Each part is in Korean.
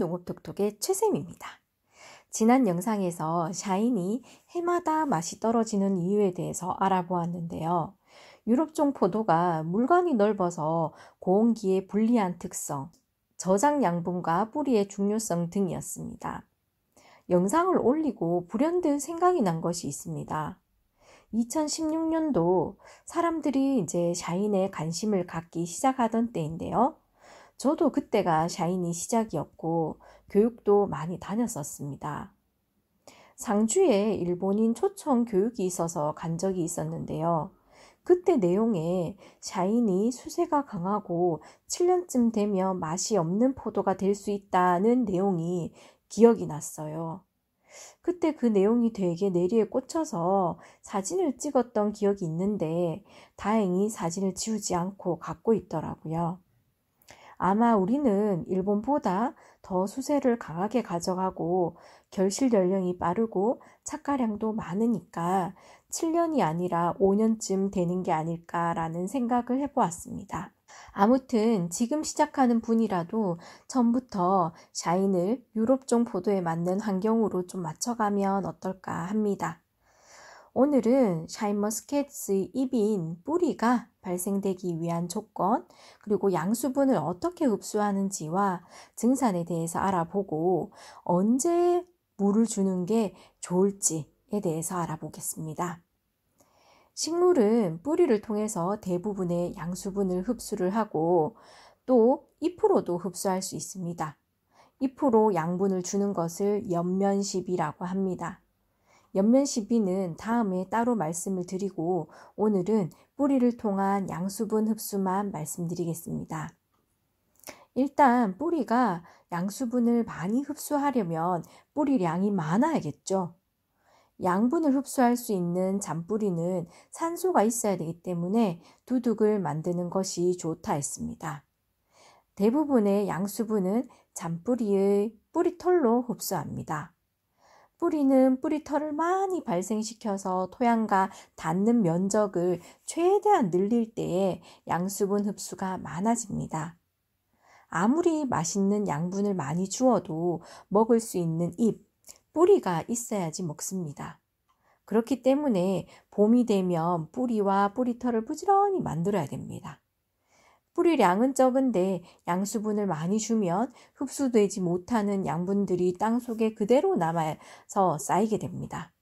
농업톡톡의 최쌤입니다. 지난 영상에서 샤인이 해마다 맛이 떨어지는 이유에 대해서 알아보았는데요. 유럽종 포도가 물건이 넓어서 고온기에 불리한 특성, 저장 양분과 뿌리의 중요성 등이었습니다. 영상을 올리고 불현듯 생각이 난 것이 있습니다. 2016년도 사람들이 이제 샤인에 관심을 갖기 시작하던 때인데요. 저도 그때가 샤이니 시작이었고 교육도 많이 다녔었습니다. 상주에 일본인 초청 교육이 있어서 간 적이 있었는데요. 그때 내용에 샤인이 수세가 강하고 7년쯤 되면 맛이 없는 포도가 될 수 있다는 내용이 기억이 났어요. 그때 그 내용이 되게 내리에 꽂혀서 사진을 찍었던 기억이 있는데 다행히 사진을 지우지 않고 갖고 있더라고요. 아마 우리는 일본보다 더 수세를 강하게 가져가고 결실 연령이 빠르고 착가량도 많으니까 7년이 아니라 5년쯤 되는 게 아닐까라는 생각을 해보았습니다. 아무튼 지금 시작하는 분이라도 전부터 샤인을 유럽종 포도에 맞는 환경으로 좀 맞춰가면 어떨까 합니다. 오늘은 샤인머스캣의 잎인 뿌리가 발생되기 위한 조건, 그리고 양수분을 어떻게 흡수하는지와 증산에 대해서 알아보고 언제 물을 주는 게 좋을지에 대해서 알아보겠습니다. 식물은 뿌리를 통해서 대부분의 양수분을 흡수를 하고 또 잎으로도 흡수할 수 있습니다. 잎으로 양분을 주는 것을 연면십이라고 합니다. 연면 시비는 다음에 따로 말씀을 드리고 오늘은 뿌리를 통한 양수분 흡수만 말씀드리겠습니다. 일단 뿌리가 양수분을 많이 흡수하려면 뿌리량이 많아야겠죠. 양분을 흡수할 수 있는 잔뿌리는 산소가 있어야 되기 때문에 두둑을 만드는 것이 좋다 했습니다. 대부분의 양수분은 잔뿌리의 뿌리털로 흡수합니다. 뿌리는 뿌리털을 많이 발생시켜서 토양과 닿는 면적을 최대한 늘릴 때에 양수분 흡수가 많아집니다. 아무리 맛있는 양분을 많이 주어도 먹을 수 있는 잎, 뿌리가 있어야지 먹습니다. 그렇기 때문에 봄이 되면 뿌리와 뿌리털을 부지런히 만들어야 됩니다. 뿌리량은 적은데 양수분을 많이 주면 흡수되지 못하는 양분들이 땅 속에 그대로 남아서 쌓이게 됩니다.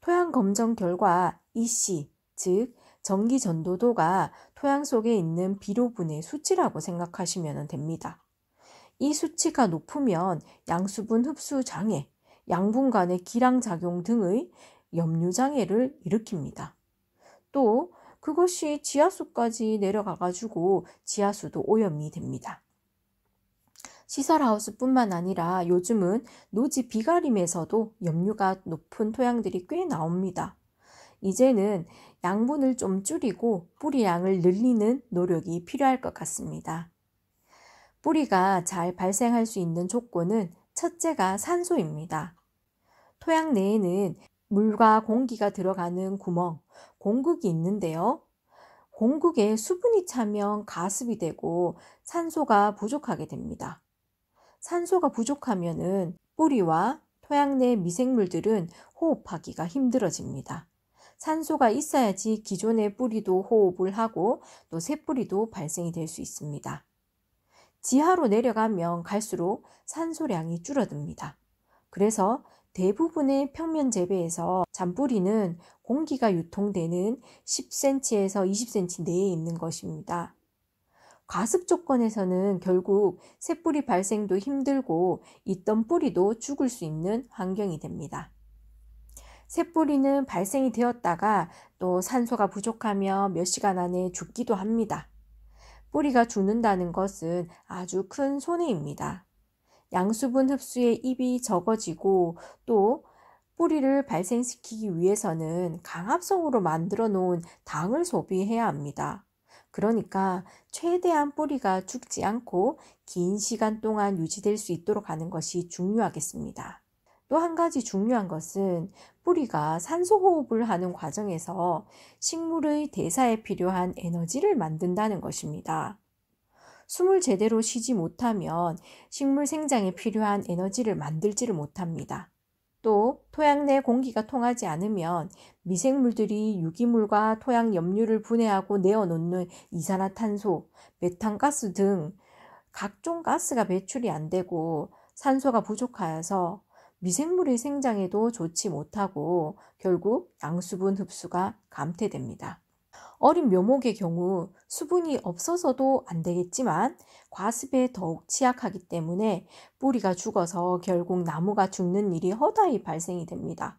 토양 검정 결과 EC, 즉 전기 전도도가 토양 속에 있는 비료분의 수치라고 생각하시면 됩니다. 이 수치가 높으면 양수분 흡수 장애, 양분 간의 기량 작용 등의 염류 장애를 일으킵니다. 또 그것이 지하수까지 내려가가지고 지하수도 오염이 됩니다. 시설하우스뿐만 아니라 요즘은 노지 비가림에서도 염류가 높은 토양들이 꽤 나옵니다. 이제는 양분을 좀 줄이고 뿌리 양을 늘리는 노력이 필요할 것 같습니다. 뿌리가 잘 발생할 수 있는 조건은 첫째가 산소입니다. 토양 내에는 물과 공기가 들어가는 구멍, 공극이 있는데요. 공극에 수분이 차면 가습이 되고 산소가 부족하게 됩니다. 산소가 부족하면은 뿌리와 토양 내 미생물들은 호흡하기가 힘들어집니다. 산소가 있어야지 기존의 뿌리도 호흡을 하고 또 새 뿌리도 발생이 될 수 있습니다. 지하로 내려가면 갈수록 산소량이 줄어듭니다. 그래서 대부분의 평면 재배에서 잔뿌리는 공기가 유통되는 10cm에서 20cm 내에 있는 것입니다. 가습 조건에서는 결국 새뿌리 발생도 힘들고 있던 뿌리도 죽을 수 있는 환경이 됩니다. 새뿌리는 발생이 되었다가 또 산소가 부족하며 몇 시간 안에 죽기도 합니다. 뿌리가 죽는다는 것은 아주 큰 손해입니다. 양수분 흡수에 입이 적어지고 또 뿌리를 발생시키기 위해서는 강압성으로 만들어 놓은 당을 소비해야 합니다. 그러니까 최대한 뿌리가 죽지 않고 긴 시간 동안 유지될 수 있도록 하는 것이 중요하겠습니다. 또 한 가지 중요한 것은 뿌리가 산소 호흡을 하는 과정에서 식물의 대사에 필요한 에너지를 만든다는 것입니다. 숨을 제대로 쉬지 못하면 식물 생장에 필요한 에너지를 만들지를 못합니다. 또 토양 내 공기가 통하지 않으면 미생물들이 유기물과 토양 염류를 분해하고 내어놓는 이산화탄소, 메탄가스 등 각종 가스가 배출이 안 되고 산소가 부족하여서 미생물의 생장에도 좋지 못하고 결국 양수분 흡수가 감퇴됩니다. 어린 묘목의 경우 수분이 없어서도 안 되겠지만 과습에 더욱 취약하기 때문에 뿌리가 죽어서 결국 나무가 죽는 일이 허다히 발생이 됩니다.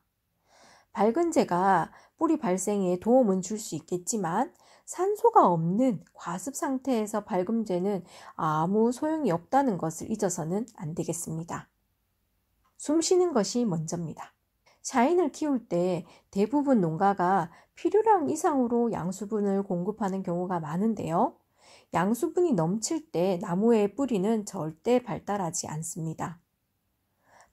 밝은재가 뿌리 발생에 도움은 줄 수 있겠지만 산소가 없는 과습 상태에서 밝은재는 아무 소용이 없다는 것을 잊어서는 안 되겠습니다. 숨 쉬는 것이 먼저입니다. 샤인을 키울 때 대부분 농가가 필요량 이상으로 양수분을 공급하는 경우가 많은데요. 양수분이 넘칠 때 나무의 뿌리는 절대 발달하지 않습니다.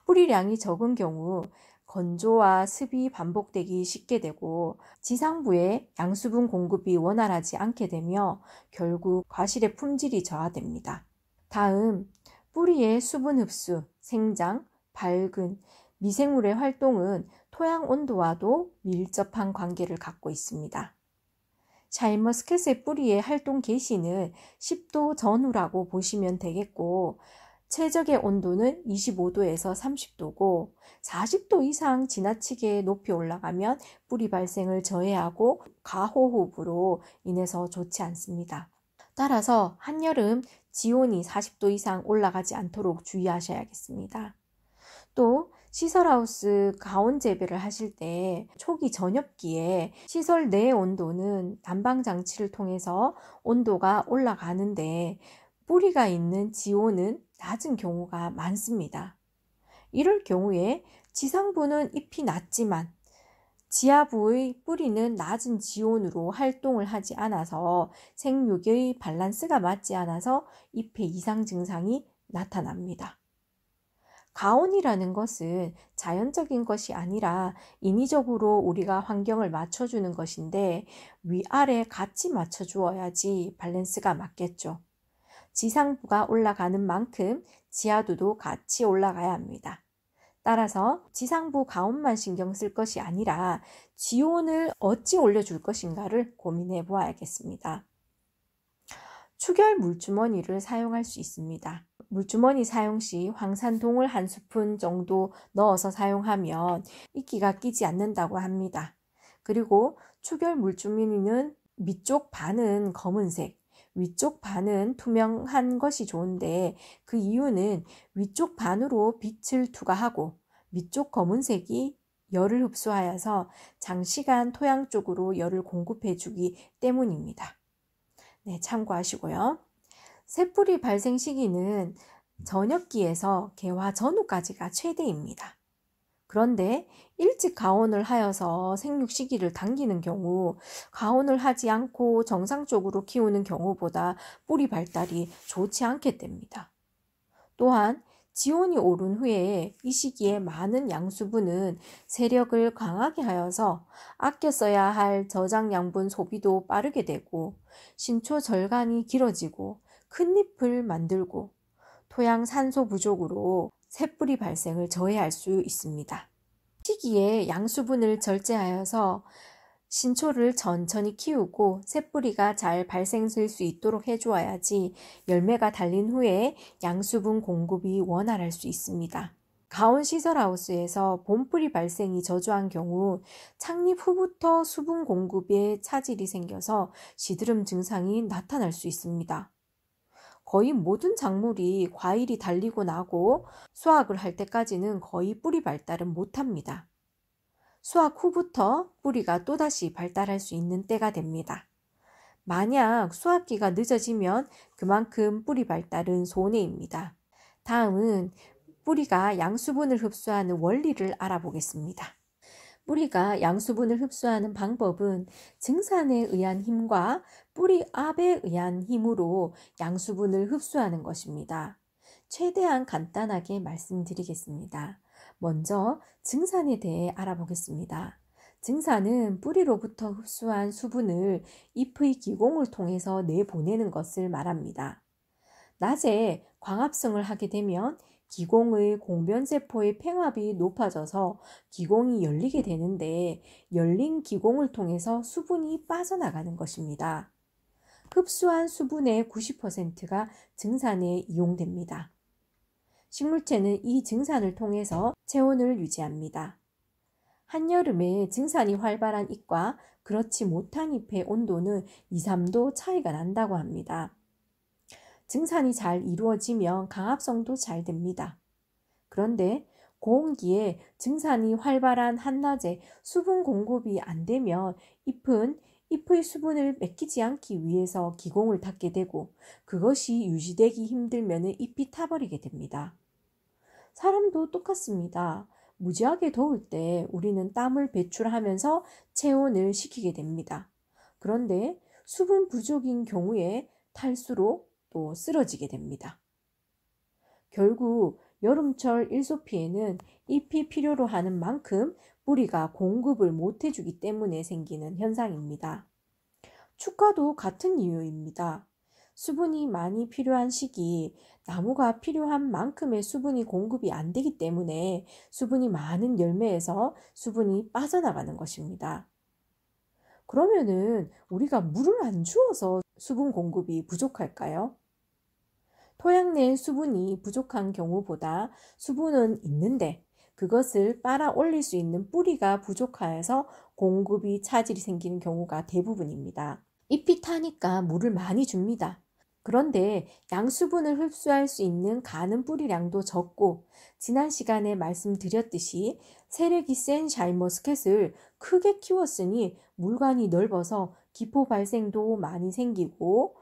뿌리량이 적은 경우 건조와 습이 반복되기 쉽게 되고 지상부에 양수분 공급이 원활하지 않게 되며 결국 과실의 품질이 저하됩니다. 다음 뿌리의 수분 흡수, 생장, 밝은, 미생물의 활동은 토양 온도와도 밀접한 관계를 갖고 있습니다. 잘머스켓의 뿌리의 활동 개시는 10도 전후라고 보시면 되겠고 최적의 온도는 25도에서 30도고 40도 이상 지나치게 높이 올라가면 뿌리 발생을 저해하고 가호흡으로 인해서 좋지 않습니다. 따라서 한여름 지온이 40도 이상 올라가지 않도록 주의하셔야겠습니다. 또 시설하우스 가온 재배를 하실 때 초기 전엽기에 시설 내 온도는 난방 장치를 통해서 온도가 올라가는데 뿌리가 있는 지온은 낮은 경우가 많습니다. 이럴 경우에 지상부는 잎이 낮지만 지하부의 뿌리는 낮은 지온으로 활동을 하지 않아서 생육의 밸런스가 맞지 않아서 잎의 이상 증상이 나타납니다. 가온이라는 것은 자연적인 것이 아니라 인위적으로 우리가 환경을 맞춰주는 것인데 위아래 같이 맞춰주어야지 밸런스가 맞겠죠. 지상부가 올라가는 만큼 지하도도 같이 올라가야 합니다. 따라서 지상부 가온만 신경 쓸 것이 아니라 지온을 어찌 올려줄 것인가를 고민해 보아야겠습니다. 추결 물주머니를 사용할 수 있습니다. 물주머니 사용 시 황산동을 한 스푼 정도 넣어서 사용하면 이끼가 끼지 않는다고 합니다. 그리고 추결 물주머니는 밑쪽 반은 검은색, 위쪽 반은 투명한 것이 좋은데 그 이유는 위쪽 반으로 빛을 투과하고 위쪽 검은색이 열을 흡수하여서 장시간 토양 쪽으로 열을 공급해 주기 때문입니다. 네, 참고하시고요. 새뿌리 발생 시기는 저녁기에서 개화 전후까지가 최대입니다. 그런데 일찍 가온을 하여서 생육 시기를 당기는 경우 가온을 하지 않고 정상적으로 키우는 경우보다 뿌리 발달이 좋지 않게 됩니다. 또한 지온이 오른 후에 이 시기에 많은 양수분은 세력을 강하게 하여서 아껴 써야 할 저장 양분 소비도 빠르게 되고 신초 절간이 길어지고 큰 잎을 만들고 토양 산소 부족으로 새뿌리 발생을 저해할 수 있습니다. 시기에 양수분을 절제하여서 신초를 천천히 키우고 새뿌리가 잘 발생될 수 있도록 해주어야지 열매가 달린 후에 양수분 공급이 원활할 수 있습니다. 가온 시설하우스에서 봄뿌리 발생이 저조한 경우 창립 후부터 수분 공급에 차질이 생겨서 시드름 증상이 나타날 수 있습니다. 거의 모든 작물이 과일이 달리고 나고 수확을 할 때까지는 거의 뿌리 발달은 못합니다. 수확 후부터 뿌리가 또다시 발달할 수 있는 때가 됩니다. 만약 수확기가 늦어지면 그만큼 뿌리 발달은 손해입니다. 다음은 뿌리가 양수분을 흡수하는 원리를 알아보겠습니다. 뿌리가 양수분을 흡수하는 방법은 증산에 의한 힘과 뿌리 압에 의한 힘으로 양수분을 흡수하는 것입니다. 최대한 간단하게 말씀드리겠습니다. 먼저 증산에 대해 알아보겠습니다. 증산은 뿌리로부터 흡수한 수분을 잎의 기공을 통해서 내보내는 것을 말합니다. 낮에 광합성을 하게 되면 기공의 공변세포의 팽압이 높아져서 기공이 열리게 되는데 열린 기공을 통해서 수분이 빠져나가는 것입니다. 흡수한 수분의 90%가 증산에 이용됩니다. 식물체는 이 증산을 통해서 체온을 유지합니다. 한여름에 증산이 활발한 잎과 그렇지 못한 잎의 온도는 2, 3도 차이가 난다고 합니다. 증산이 잘 이루어지면 강합성도 잘 됩니다. 그런데 고온기에 증산이 활발한 한낮에 수분 공급이 안 되면 잎은 잎의 수분을 맡기지 않기 위해서 기공을 닫게 되고 그것이 유지되기 힘들면 잎이 타버리게 됩니다. 사람도 똑같습니다. 무지하게 더울 때 우리는 땀을 배출하면서 체온을 식히게 됩니다. 그런데 수분 부족인 경우에 탈수록 또 쓰러지게 됩니다. 결국 여름철 일소피에는 잎이 필요로 하는 만큼 뿌리가 공급을 못해주기 때문에 생기는 현상입니다. 축화도 같은 이유입니다. 수분이 많이 필요한 시기, 나무가 필요한 만큼의 수분이 공급이 안 되기 때문에 수분이 많은 열매에서 수분이 빠져나가는 것입니다. 그러면은 우리가 물을 안 주어서 수분 공급이 부족할까요? 토양 내 수분이 부족한 경우보다 수분은 있는데 그것을 빨아 올릴 수 있는 뿌리가 부족하여서 공급이 차질이 생기는 경우가 대부분입니다. 잎이 타니까 물을 많이 줍니다. 그런데 양수분을 흡수할 수 있는 가는 뿌리량도 적고 지난 시간에 말씀드렸듯이 세력이 센 샤인머스켓을 크게 키웠으니 물관이 넓어서 기포 발생도 많이 생기고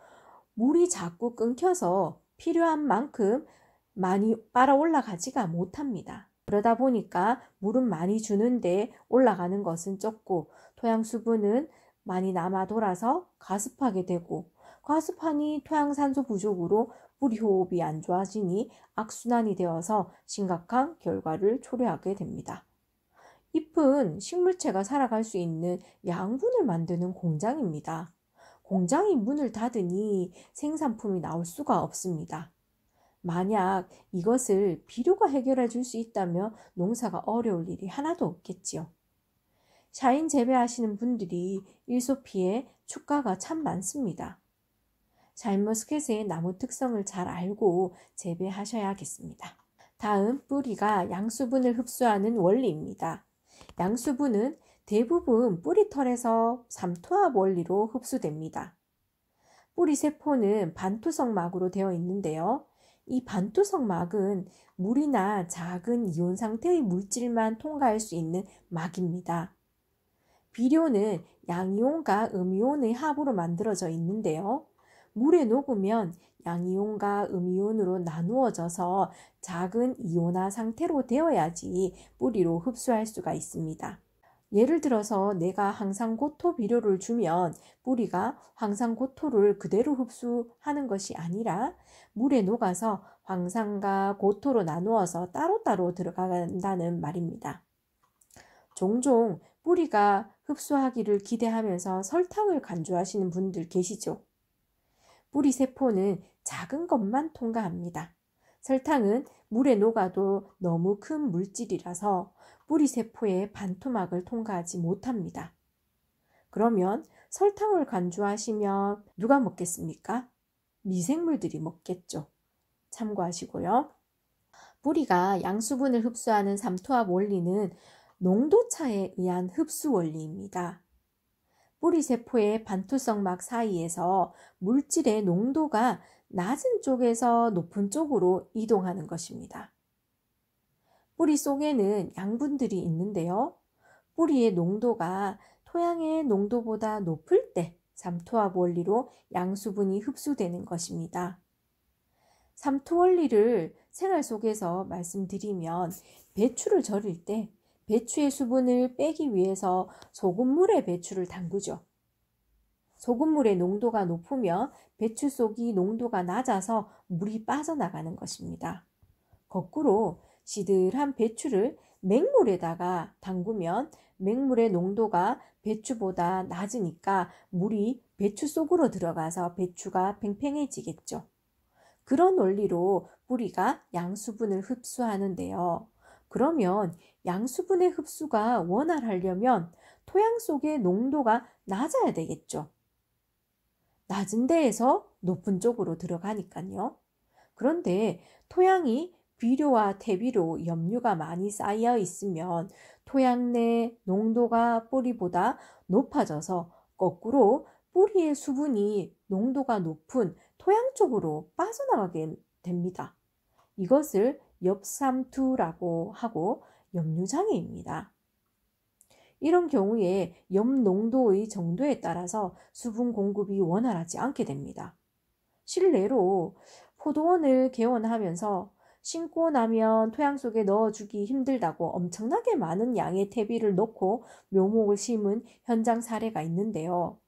물이 자꾸 끊겨서 필요한 만큼 많이 빨아 올라가지가 못합니다. 그러다 보니까 물은 많이 주는데 올라가는 것은 적고 토양 수분은 많이 남아 돌아서 가습하게 되고 과습하니 토양산소 부족으로 뿌리 호흡이 안 좋아지니 악순환이 되어서 심각한 결과를 초래하게 됩니다. 잎은 식물체가 살아갈 수 있는 양분을 만드는 공장입니다. 공장이 문을 닫으니 생산품이 나올 수가 없습니다. 만약 이것을 비료가 해결해 줄 수 있다면 농사가 어려울 일이 하나도 없겠지요. 샤인 재배하시는 분들이 일소 피해 축가가 참 많습니다. 잘머스켓의 나무 특성을 잘 알고 재배하셔야겠습니다. 다음 뿌리가 양수분을 흡수하는 원리입니다. 양수분은 대부분 뿌리털에서 3투압 원리로 흡수됩니다. 뿌리 세포는 반투석 막으로 되어 있는데요. 이반투석 막은 물이나 작은 이온 상태의 물질만 통과할 수 있는 막입니다. 비료는 양이온과 음이온의 합으로 만들어져 있는데요. 물에 녹으면 양이온과 음이온으로 나누어져서 작은 이온화 상태로 되어야지 뿌리로 흡수할 수가 있습니다. 예를 들어서 내가 항상 고토 비료를 주면 뿌리가 항상 고토를 그대로 흡수하는 것이 아니라 물에 녹아서 황산과 고토로 나누어서 따로따로 들어간다는 말입니다. 종종 뿌리가 흡수하기를 기대하면서 설탕을 간주하시는 분들 계시죠? 뿌리 세포는 작은 것만 통과합니다. 설탕은 물에 녹아도 너무 큰 물질이라서 뿌리세포의 반토막을 통과하지 못합니다. 그러면 설탕을 간주하시면 누가 먹겠습니까? 미생물들이 먹겠죠. 참고하시고요. 뿌리가 양수분을 흡수하는 삼투압 원리는 농도차에 의한 흡수 원리입니다. 뿌리세포의 반투성막 사이에서 물질의 농도가 낮은 쪽에서 높은 쪽으로 이동하는 것입니다. 뿌리 속에는 양분들이 있는데요. 뿌리의 농도가 토양의 농도보다 높을 때 삼투압 원리로 양수분이 흡수되는 것입니다. 삼투 원리를 생활 속에서 말씀드리면 배추를 절일 때 배추의 수분을 빼기 위해서 소금물에 배추를 담그죠. 소금물의 농도가 높으면 배추 속이 농도가 낮아서 물이 빠져나가는 것입니다. 거꾸로 시들한 배추를 맹물에다가 담그면 맹물의 농도가 배추보다 낮으니까 물이 배추 속으로 들어가서 배추가 팽팽해지겠죠. 그런 원리로 뿌리가 양수분을 흡수하는데요. 그러면 양수분의 흡수가 원활하려면 토양 속의 농도가 낮아야 되겠죠. 낮은 데에서 높은 쪽으로 들어가니까요. 그런데 토양이 비료와 대비로 염류가 많이 쌓여 있으면 토양 내 농도가 뿌리보다 높아져서 거꾸로 뿌리의 수분이 농도가 높은 토양 쪽으로 빠져나가게 됩니다. 이것을 엽삼투라고 하고 염류장애입니다. 이런 경우에 염 농도의 정도에 따라서 수분 공급이 원활하지 않게 됩니다. 실례로 포도원을 개원하면서 심고 나면 토양 속에 넣어주기 힘들다고 엄청나게 많은 양의 퇴비를 넣고 묘목을 심은 현장 사례가 있는데요.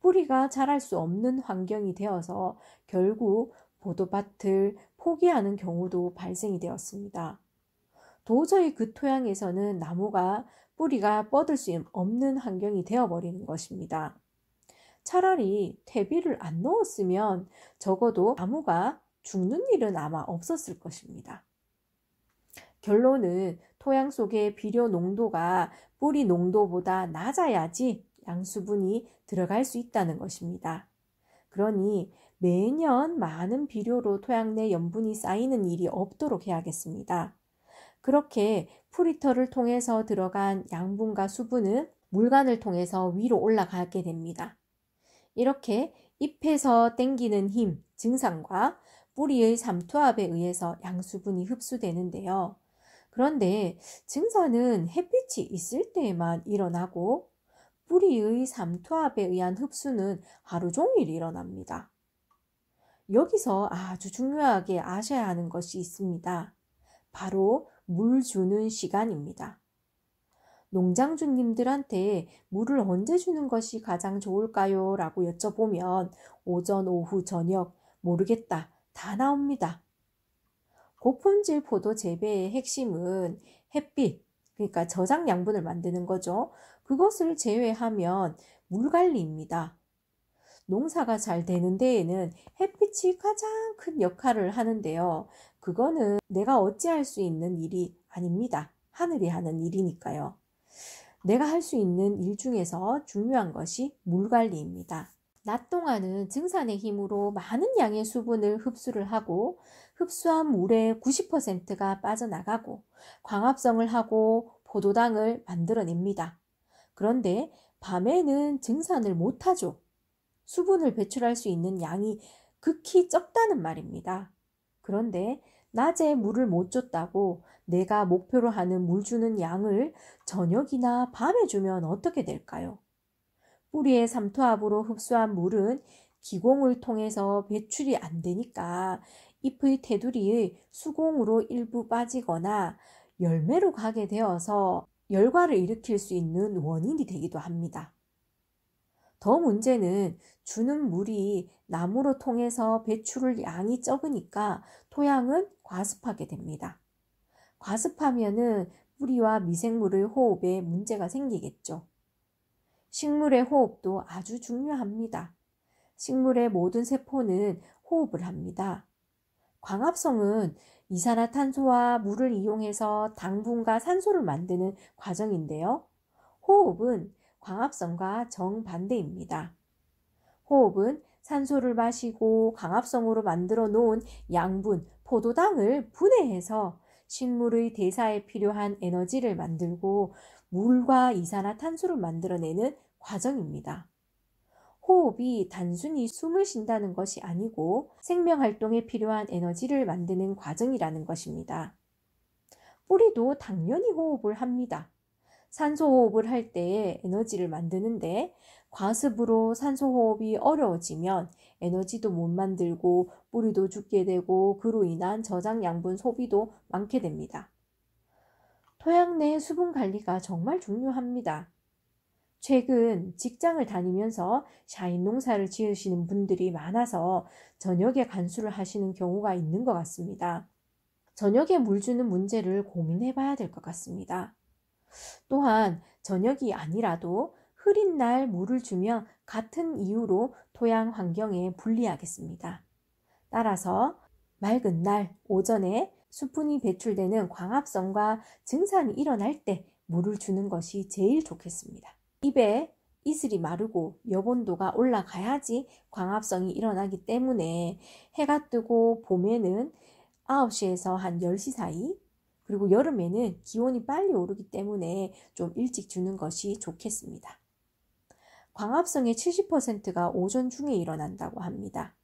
뿌리가 자랄 수 없는 환경이 되어서 결국 보도밭을 포기하는 경우도 발생이 되었습니다. 도저히 그 토양에서는 나무가 뿌리가 뻗을 수 없는 환경이 되어버리는 것입니다. 차라리 퇴비를 안 넣었으면 적어도 나무가 죽는 일은 아마 없었을 것입니다. 결론은 토양 속의 비료 농도가 뿌리 농도보다 낮아야지 양수분이 들어갈 수 있다는 것입니다. 그러니 매년 많은 비료로 토양 내 염분이 쌓이는 일이 없도록 해야겠습니다. 그렇게 프리터를 통해서 들어간 양분과 수분은 물관을 통해서 위로 올라가게 됩니다. 이렇게 잎에서 땡기는 힘, 증상과 뿌리의 삼투압에 의해서 양수분이 흡수되는데요. 그런데 증산은 햇빛이 있을 때에만 일어나고 뿌리의 삼투압에 의한 흡수는 하루 종일 일어납니다. 여기서 아주 중요하게 아셔야 하는 것이 있습니다. 바로 물 주는 시간입니다. 농장주님들한테 물을 언제 주는 것이 가장 좋을까요? 라고 여쭤보면 오전, 오후, 저녁, 모르겠다. 다 나옵니다. 고품질 포도 재배의 핵심은 햇빛, 그러니까 저장 양분을 만드는 거죠. 그것을 제외하면 물 관리입니다. 농사가 잘 되는 데에는 햇빛이 가장 큰 역할을 하는데요. 그거는 내가 어찌할 수 있는 일이 아닙니다. 하늘이 하는 일이니까요. 내가 할 수 있는 일 중에서 중요한 것이 물 관리입니다. 낮 동안은 증산의 힘으로 많은 양의 수분을 흡수를 하고 흡수한 물의 90%가 빠져나가고 광합성을 하고 포도당을 만들어냅니다. 그런데 밤에는 증산을 못하죠. 수분을 배출할 수 있는 양이 극히 적다는 말입니다. 그런데 낮에 물을 못 줬다고 내가 목표로 하는 물 주는 양을 저녁이나 밤에 주면 어떻게 될까요? 뿌리의 삼투압으로 흡수한 물은 기공을 통해서 배출이 안 되니까 잎의 테두리의 수공으로 일부 빠지거나 열매로 가게 되어서 열과를 일으킬 수 있는 원인이 되기도 합니다. 더 문제는 주는 물이 나무로 통해서 배출을 양이 적으니까 토양은 과습하게 됩니다. 과습하면은 뿌리와 미생물의 호흡에 문제가 생기겠죠. 식물의 호흡도 아주 중요합니다. 식물의 모든 세포는 호흡을 합니다. 광합성은 이산화탄소와 물을 이용해서 당분과 산소를 만드는 과정인데요. 호흡은 광합성과 정반대입니다. 호흡은 산소를 마시고 광합성으로 만들어 놓은 양분, 포도당을 분해해서 식물의 대사에 필요한 에너지를 만들고 물과 이산화탄소를 만들어내는 과정입니다. 호흡이 단순히 숨을 쉰다는 것이 아니고 생명활동에 필요한 에너지를 만드는 과정이라는 것입니다. 뿌리도 당연히 호흡을 합니다. 산소 호흡을 할 때에 에너지를 만드는데 과습으로 산소 호흡이 어려워지면 에너지도 못 만들고 뿌리도 죽게 되고 그로 인한 저장 양분 소비도 많게 됩니다. 토양 내 수분 관리가 정말 중요합니다. 최근 직장을 다니면서 샤인 농사를 지으시는 분들이 많아서 저녁에 간수를 하시는 경우가 있는 것 같습니다. 저녁에 물 주는 문제를 고민해 봐야 될 것 같습니다. 또한 저녁이 아니라도 흐린 날 물을 주면 같은 이유로 토양 환경에 불리하겠습니다 따라서 맑은 날 오전에 수분이 배출되는 광합성과 증산이 일어날 때 물을 주는 것이 제일 좋겠습니다. 입에 이슬이 마르고 여본도가 올라가야지 광합성이 일어나기 때문에 해가 뜨고 봄에는 9시에서 한 10시 사이 그리고 여름에는 기온이 빨리 오르기 때문에 좀 일찍 주는 것이 좋겠습니다. 광합성의 70%가 오전 중에 일어난다고 합니다.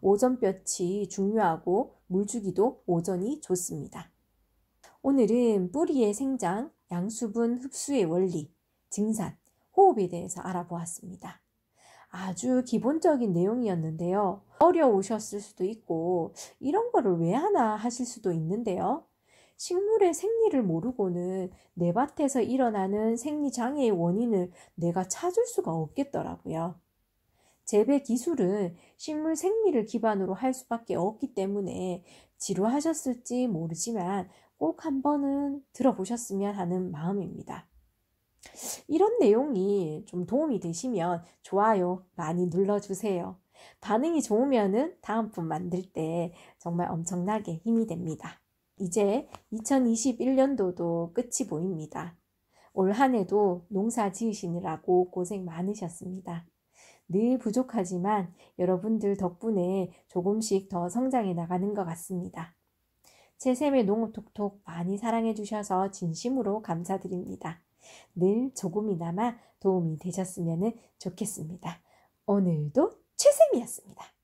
오전볕이 중요하고 물주기도 오전이 좋습니다. 오늘은 뿌리의 생장, 양수분 흡수의 원리, 증산, 호흡에 대해서 알아보았습니다. 아주 기본적인 내용이었는데요. 어려우셨을 수도 있고, 이런 거를 왜 하나 하실 수도 있는데요. 식물의 생리를 모르고는 내 밭에서 일어나는 생리 장애의 원인을 내가 찾을 수가 없겠더라고요. 재배 기술은 식물 생리를 기반으로 할 수밖에 없기 때문에 지루하셨을지 모르지만 꼭 한번은 들어보셨으면 하는 마음입니다. 이런 내용이 좀 도움이 되시면 좋아요 많이 눌러주세요. 반응이 좋으면은 다음 분 만들 때 정말 엄청나게 힘이 됩니다. 이제 2021년도도 끝이 보입니다. 올 한 해도 농사 지으시느라고 고생 많으셨습니다. 늘 부족하지만 여러분들 덕분에 조금씩 더 성장해 나가는 것 같습니다. 채샘의 농업톡톡 많이 사랑해 주셔서 진심으로 감사드립니다. 늘 조금이나마 도움이 되셨으면 좋겠습니다. 오늘도 최샘이었습니다